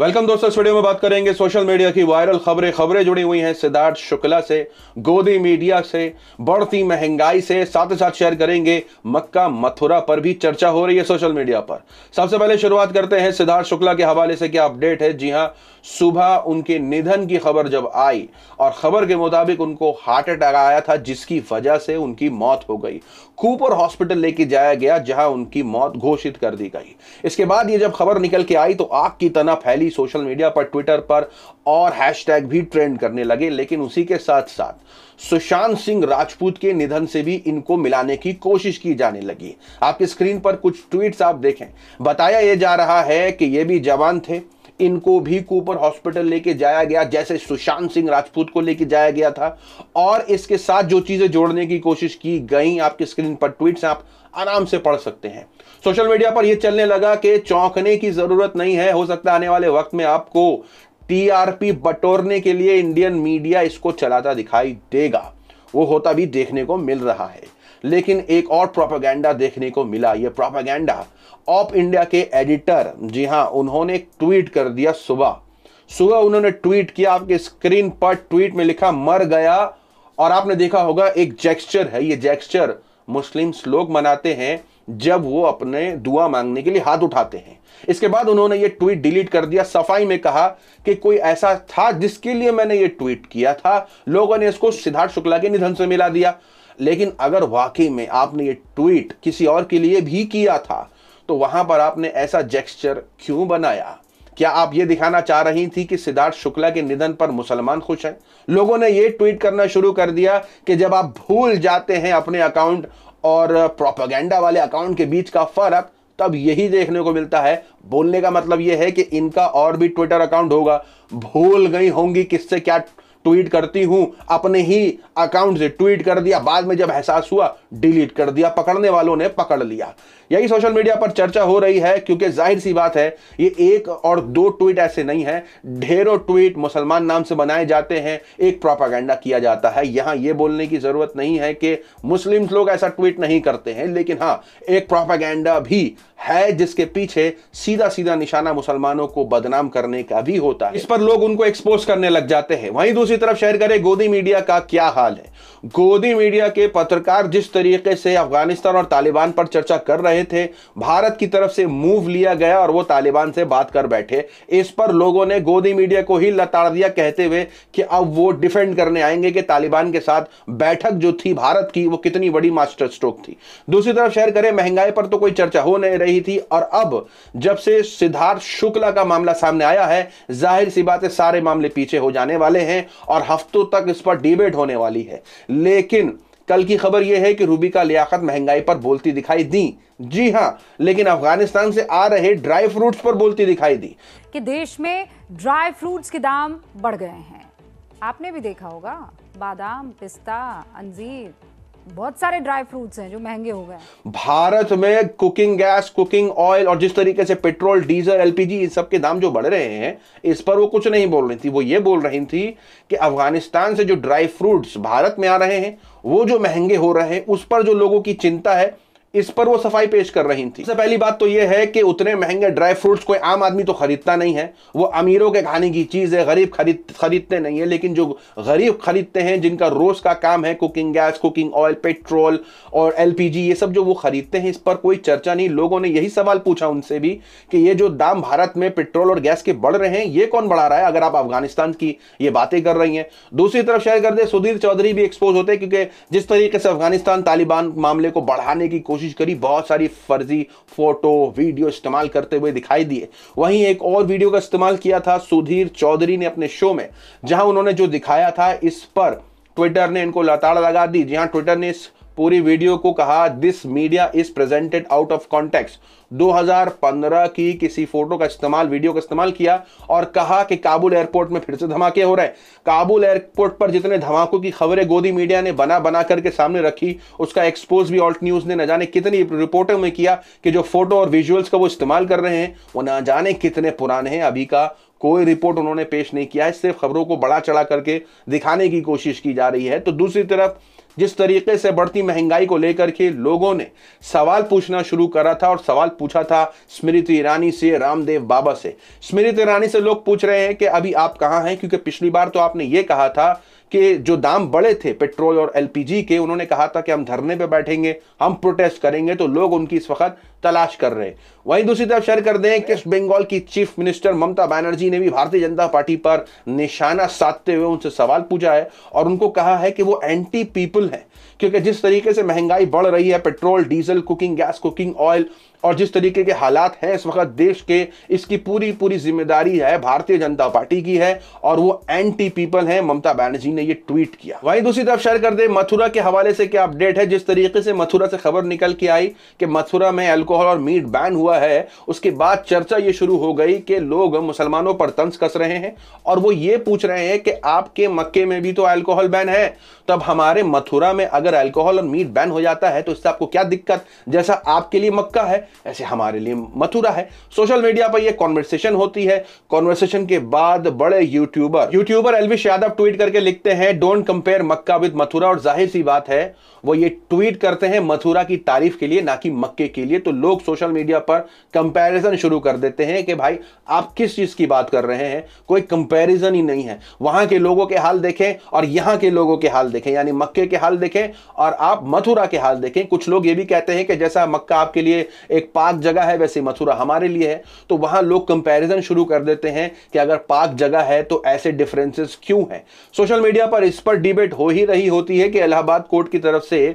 welcome दोस्तों इस video में बात करेंगे सोशल मीडिया की वायरल खबरें खबरें जुड़ी हुई हैं सिद्धार्थ शुक्ला से गोदी मीडिया से बढ़ती महंगाई से साथ ही साथ शेयर करेंगे मक्का मथुरा पर भी चर्चा हो रही है सोशल मीडिया पर सबसे पहले शुरुआत करते हैं सिद्धार्थ शुक्ला के हवाले से क्या अपडेट है जी हाँ सुबह उनके निधन की खबर जब आई और खबर के मुताबिक उनको हार्ट अटैक आया था जिसकी वजह से उनकी मौत हो गई कूपर हॉस्पिटल लेके जाया गया जहां उनकी मौत घोषित कर दी गई इसके बाद ये जब खबर निकल के आई तो आग की तना फैली पहली सोशल मीडिया पर ट्विटर पर और हैशटैग भी ट्रेंड करने लगे लेकिन उसी के साथ साथ सुशांत सिंह राजपूत के निधन से भी इनको मिलाने की कोशिश की जाने लगी आपकी स्क्रीन पर कुछ ट्वीट्स आप देखें बताया यह जा रहा है कि ये भी जवान थे इनको भी कूपर हॉस्पिटल लेके जाया गया जैसे सुशांत सिंह राजपूत को लेके जाया गया था और इसके साथ जो चीजें जोड़ने की कोशिश की गई आपकी स्क्रीन पर ट्वीट्स आप आराम से पढ़ सकते हैं सोशल मीडिया पर यह चलने लगा कि चौंकने की जरूरत नहीं है हो सकता आने वाले वक्त में आपको टीआरपी बटोरने के लिए इंडियन मीडिया इसको चलाता दिखाई देगा वो होता भी देखने को मिल रहा है लेकिन एक और प्रोपागैंडा देखने को मिला ये प्रोपागैंडा ऑप इंडिया के एडिटर जी हाँ उन्होंने ट्वीट कर दिया सुबह सुबह उन्होंने ट्वीट किया आपके स्क्रीन पर ट्वीट में लिखा मर गया और आपने देखा होगा एक जेक्स्चर है ये जेक्स्चर मुस्लिम्स लोग मनाते हैं जब वो अपने दुआ मांगने के लिए हाथ उठाते हैं इसके बाद उन्होंने ये ट्वीट डिलीट कर दिया सफाई में कहा कि कोई ऐसा था जिसके लिए मैंने ये ट्वीट किया था लोगों ने इसको सिद्धार्थ शुक्ला के निधन से मिला दिया लेकिन अगर वाकई में आपने ये ट्वीट किसी और के लिए भी किया था तो वहां पर आपने ऐसा जेक्स्चर क्यों बनाया क्या आप ये दिखाना चाह रही थी कि सिद्धार्थ शुक्ला के निधन पर मुसलमान खुश हैं लोगों ने यह ट्वीट करना शुरू कर दिया कि जब आप भूल जाते हैं अपने अकाउंट और प्रोपागेंडा वाले अकाउंट के बीच का फर्क तब यही देखने को मिलता है बोलने का मतलब यह है कि इनका और भी ट्विटर अकाउंट होगा भूल गई होंगी किससे क्या ट्वीट करती हूं अपने ही अकाउंट से ट्वीट कर दिया बाद में जब एहसास हुआ डिलीट कर दिया पकड़ने वालों ने पकड़ लिया यही सोशल मीडिया पर चर्चा हो रही है क्योंकि जाहिर सी बात है ये एक और दो ट्वीट ऐसे नहीं है ढेरों ट्वीट मुसलमान नाम से बनाए जाते हैं एक प्रोपागेंडा किया जाता है यहां यह बोलने की जरूरत नहीं है कि मुस्लिम लोग ऐसा ट्वीट नहीं करते हैं लेकिन हाँ एक प्रोपागेंडा भी है जिसके पीछे सीधा सीधा निशाना मुसलमानों को बदनाम करने का भी होता है इस पर लोग उनको एक्सपोज करने लग जाते हैं वहीं दूसरी दूसरी तरफ शेयर करें गोदी मीडिया का क्या हाल है गोदी मीडिया के पत्रकार जिस तरीके से अफगानिस्तान और तालिबान पर चर्चा कर रहे थे भारत की तरफ से मूव लिया गया और वो तालिबान से बात कर बैठे इस पर लोगों ने गोदी मीडिया को ही लताड़ दिया कहते हुए कि अब वो डिफेंड करने आएंगे कि तालिबान के साथ बैठक जो थी भारत की वो कितनी बड़ी मास्टर स्ट्रोक थी दूसरी तरफ शेयर करें महंगाई पर तो कोई चर्चा हो नहीं रही थी और अब जब से सिद्धार्थ शुक्ला का मामला सामने आया है जाहिर सी बात सारे मामले पीछे हो जाने वाले हैं और हफ्तों तक इस पर डिबेट होने वाली है लेकिन कल की खबर यह है कि रूबिका लियाकत महंगाई पर बोलती दिखाई दी जी हाँ लेकिन अफगानिस्तान से आ रहे ड्राई फ्रूट्स पर बोलती दिखाई दी कि देश में ड्राई फ्रूट्स के दाम बढ़ गए हैं आपने भी देखा होगा बादाम पिस्ता अंजीर बहुत सारे ड्राई फ्रूट्स हैं जो महंगे हो गए भारत में कुकिंग गैस कुकिंग ऑयल और जिस तरीके से पेट्रोल डीजल एलपीजी इन सब के दाम जो बढ़ रहे हैं इस पर वो कुछ नहीं बोल रही थी वो ये बोल रही थी कि अफगानिस्तान से जो ड्राई फ्रूट्स भारत में आ रहे हैं वो जो महंगे हो रहे हैं उस पर जो लोगों की चिंता है इस पर वो सफाई पेश कर रही थी सबसे पहली बात तो ये है कि उतने महंगे ड्राई फ्रूट्स कोई आम आदमी तो खरीदता नहीं है वो अमीरों के खाने की चीज़ है गरीब खरीद खरीदते नहीं है लेकिन जो गरीब खरीदते हैं जिनका रोज़ का काम है cooking gas cooking oil petrol और एलपीजी ये सब जो वो खरीदते हैं इस पर कोई चर्चा नहीं लोगों ने यही सवाल पूछा उनसे भी कि ये जो दाम भारत में पेट्रोल और गैस के बढ़ रहे हैं ये कौन बढ़ा रहा है अगर आप अफगानिस्तान की ये बातें कर रही हैं दूसरी तरफ शेयर कर दे सुधीर चौधरी भी एक्सपोज होते क्योंकि जिस तरीके से अफगानिस्तान तालिबान मामले को बढ़ाने की कोशिश कोशिश करी बहुत सारी फर्जी फोटो वीडियो इस्तेमाल करते हुए दिखाई दिए वहीं एक और वीडियो का इस्तेमाल किया था सुधीर चौधरी ने अपने शो में जहां उन्होंने जो दिखाया था इस पर ट्विटर ने इनको लताड़ लगा दी जी हाँ ट्विटर ने इस पूरी वीडियो को कहा this media is presented out of context 2015 की किसी फोटो का इस्तेमाल वीडियो का इस्तेमाल किया और कहा कि काबुल एयरपोर्ट में फिर से धमाके हो रहे हैं काबुल एयरपोर्ट पर जितने धमाकों की खबरें गोदी मीडिया ने बना बना करके सामने रखी उसका एक्सपोज भी ऑल्ट न्यूज़ ने न जाने कितनी रिपोर्टों में किया कि जो फोटो और विजुअल्स का वो इस्तेमाल कर रहे हैं वो ना जाने कितने पुराने हैं अभी का कोई रिपोर्ट उन्होंने पेश नहीं किया है सिर्फ खबरों को बड़ा चढ़ा करके दिखाने की कोशिश की जा रही है तो दूसरी तरफ जिस तरीके से बढ़ती महंगाई को लेकर के लोगों ने सवाल पूछना शुरू करा था और सवाल पूछा था स्मृति ईरानी से रामदेव बाबा से स्मृति ईरानी से लोग पूछ रहे हैं कि अभी आप कहाँ हैं क्योंकि पिछली बार तो आपने ये कहा था कि जो दाम बढ़े थे पेट्रोल और एलपीजी के उन्होंने कहा था कि हम धरने पे बैठेंगे हम प्रोटेस्ट करेंगे तो लोग उनकी इस वक्त तलाश कर रहे हैं वहीं दूसरी तरफ शेयर कर दें कि बंगाल की चीफ मिनिस्टर ममता बनर्जी ने भी भारतीय जनता पार्टी पर निशाना साधते हुए उनसे सवाल पूछा है और उनको कहा है कि वो एंटी पीपल है क्योंकि जिस तरीके से महंगाई बढ़ रही है petrol diesel cooking gas cooking oil और जिस तरीके के हालात हैं इस वक्त देश के इसकी पूरी पूरी जिम्मेदारी है भारतीय जनता पार्टी की है और वो एंटी पीपल हैं ममता बनर्जी ने ये ट्वीट किया वहीं दूसरी तरफ शेयर कर दे मथुरा के हवाले से क्या अपडेट है जिस तरीके से मथुरा से खबर निकल के आई कि मथुरा में एल्को अल्कोहल और मीट बैन हुआ है उसके बाद चर्चा ये शुरू हो गई कि लोग मुसलमानों पर तंस कस रहे हैं और वो ये पूछ रहे हैं कि आपके मक्के में भी तो अल्कोहल बैन है तब हमारे मथुरा में अगर अल्कोहल और मीट बैन हो जाता है तो इससे आपको क्या दिक्कत जैसा आपके लिए मक्का है ऐसे हमारे लिए मथुरा है सोशल मीडिया पर यह कॉन्वर्सेशन होती है कॉन्वर्सेशन के बाद बड़े YouTuber YouTuber Elvish Yadav tweet करके लिखते हैं don't compare Mecca with Mathura और जाहिर सी बात है वो ये ट्वीट करते हैं मथुरा की तारीफ के लिए ना कि मक्के के लिए तो लोग सोशल मीडिया पर कंपैरिजन शुरू कर देते हैं कि भाई आप किस चीज़ की बात कर रहे हैं कोई कंपैरिजन ही नहीं है वहाँ के लोगों के हाल देखें और यहाँ के लोगों के हाल देखें यानी मक्के के हाल देखें और आप मथुरा के हाल देखें कुछ लोग ये भी कहते हैं कि जैसा मक्का आपके लिए एक पाक जगह है वैसे मथुरा हमारे लिए है तो वहाँ लोग कंपेरिजन शुरू कर देते हैं कि अगर पाक जगह है तो ऐसे डिफरेंसेस क्यों हैं सोशल मीडिया पर इस पर डिबेट हो ही रही होती है कि इलाहाबाद कोर्ट की तरफ से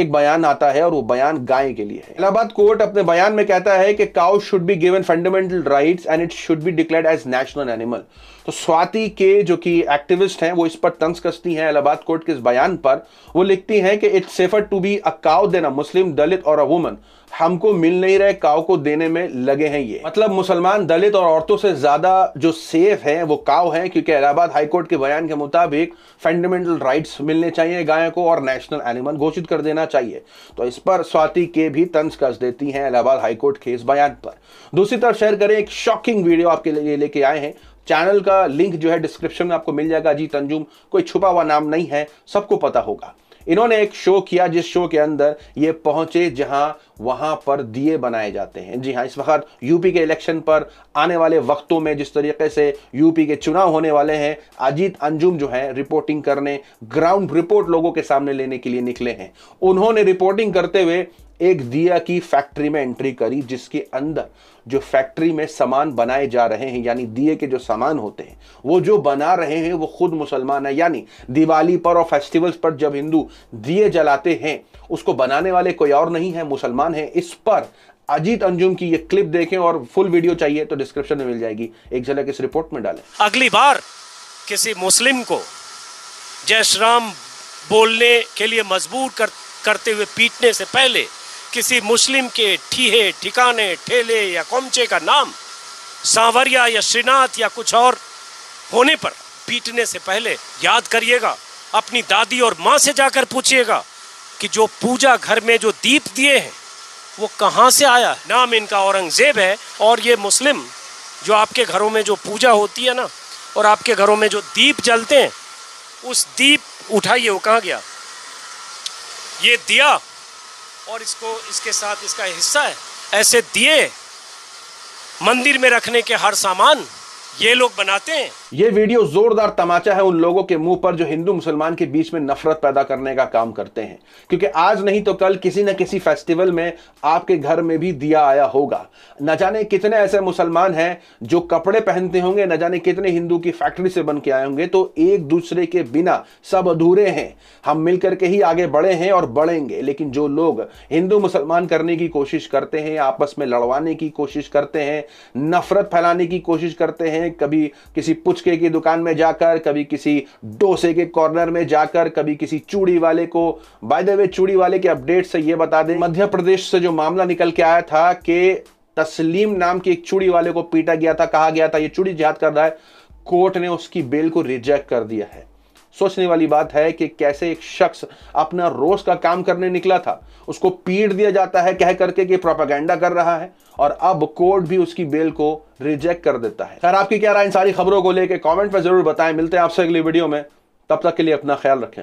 एक बयान आता है और वो बयान गाय के लिए है इलाहाबाद कोर्ट अपने बयान में कहता है कि cow should be given fundamental right and it should be declare as national animal तो स्वाति के जो कि एक्टिविस्ट हैं वो इस पर तंज कसती हैं इलाहाबाद कोर्ट के इस बयान पर वो लिखती हैं कि it's safer to be a cow than a Muslim Dalit और अ वुमन हमको मिल नहीं रहे काव को देने में लगे हैं ये मतलब मुसलमान दलित और औरतों से ज्यादा जो सेफ है वो काव है क्योंकि इलाहाबाद हाईकोर्ट के बयान के मुताबिक फंडामेंटल राइट्स मिलने चाहिए गाय को और नेशनल एनिमल घोषित कर देना चाहिए तो इस पर स्वाति के भी तंज कस देती हैं इलाहाबाद हाईकोर्ट के इस बयान पर दूसरी तरफ शेयर करें एक शॉकिंग वीडियो आपके लिए लेके आए हैं चैनल का लिंक जो है डिस्क्रिप्शन में आपको मिल जाएगा जी तंजुम कोई छुपा हुआ नाम नहीं है सबको पता होगा इन्होंने एक शो किया जिस शो के अंदर ये पहुंचे जहां वहां पर दिए बनाए जाते हैं जी हाँ इस वक्त यूपी के इलेक्शन पर आने वाले वक्तों में जिस तरीके से यूपी के चुनाव होने वाले हैं अजीत अंजुम जो है रिपोर्टिंग करने ग्राउंड रिपोर्ट लोगों के सामने लेने के लिए निकले हैं उन्होंने रिपोर्टिंग करते हुए एक दिया की फैक्ट्री में एंट्री करी जिसके अंदर जो फैक्ट्री में सामान बनाए जा रहे हैं यानी दिए के जो सामान होते हैं वो जो बना रहे हैं वो खुद मुसलमान है यानी दिवाली पर और फेस्टिवल्स पर जब हिंदू दिए जलाते हैं उसको बनाने वाले कोई और नहीं है मुसलमान है इस पर अजीत अंजुम की ये क्लिप देखें और फुल वीडियो चाहिए तो डिस्क्रिप्शन में मिल जाएगी एक झलक इस रिपोर्ट में डालें अगली बार किसी मुस्लिम को जय श्राम बोलने के लिए मजबूर कर, करते हुए पीटने से पहले किसी मुस्लिम के ठीहे ठिकाने ठेले या कोमचे का नाम सांवरिया या श्रीनाथ या कुछ और होने पर पीटने से पहले याद करिएगा अपनी दादी और माँ से जाकर पूछिएगा कि जो पूजा घर में जो दीप दिए हैं वो कहाँ से आया नाम इनका औरंगज़ेब है और ये मुस्लिम जो आपके घरों में जो पूजा होती है ना और आपके घरों में जो दीप जलते हैं उस दीप उठाइए वो कहाँ गया ये दिया और इसको इसके साथ इसका हिस्सा है ऐसे दिए मंदिर में रखने के हर सामान ये लोग बनाते हैं ये वीडियो जोरदार तमाचा है उन लोगों के मुंह पर जो हिंदू मुसलमान के बीच में नफरत पैदा करने का काम करते हैं क्योंकि आज नहीं तो कल किसी न किसी फेस्टिवल में आपके घर में भी दिया आया होगा न जाने कितने ऐसे मुसलमान हैं जो कपड़े पहनते होंगे न जाने कितने हिंदू की फैक्ट्री से बन के आए होंगे तो एक दूसरे के बिना सब अधूरे हैं हम मिलकर के ही आगे बढ़े हैं और बढ़ेंगे लेकिन जो लोग हिंदू मुसलमान करने की कोशिश करते हैं आपस में लड़वाने की कोशिश करते हैं नफरत फैलाने की कोशिश करते हैं कभी किसी पुछ फुचके की दुकान में जाकर कभी किसी डोसे के कॉर्नर में जाकर कभी किसी चूड़ी वाले को बाय द वे चूड़ी वाले के अपडेट से ये बता दें मध्य प्रदेश से जो मामला निकल के आया था कि तस्लीम नाम के एक चूड़ी वाले को पीटा गया था कहा गया था ये चूड़ी जात कर रहा है कोर्ट ने उसकी बेल को रिजेक्ट कर दिया है सोचने वाली बात है कि कैसे एक शख्स अपना रोज का काम करने निकला था उसको पीट दिया जाता है कह करके कि प्रोपागेंडा कर रहा है और अब कोर्ट भी उसकी बेल को रिजेक्ट कर देता है खैर आपकी क्या राय इन सारी खबरों को लेकर कॉमेंट में जरूर बताएं मिलते हैं आपसे अगली वीडियो में तब तक के लिए अपना ख्याल रखें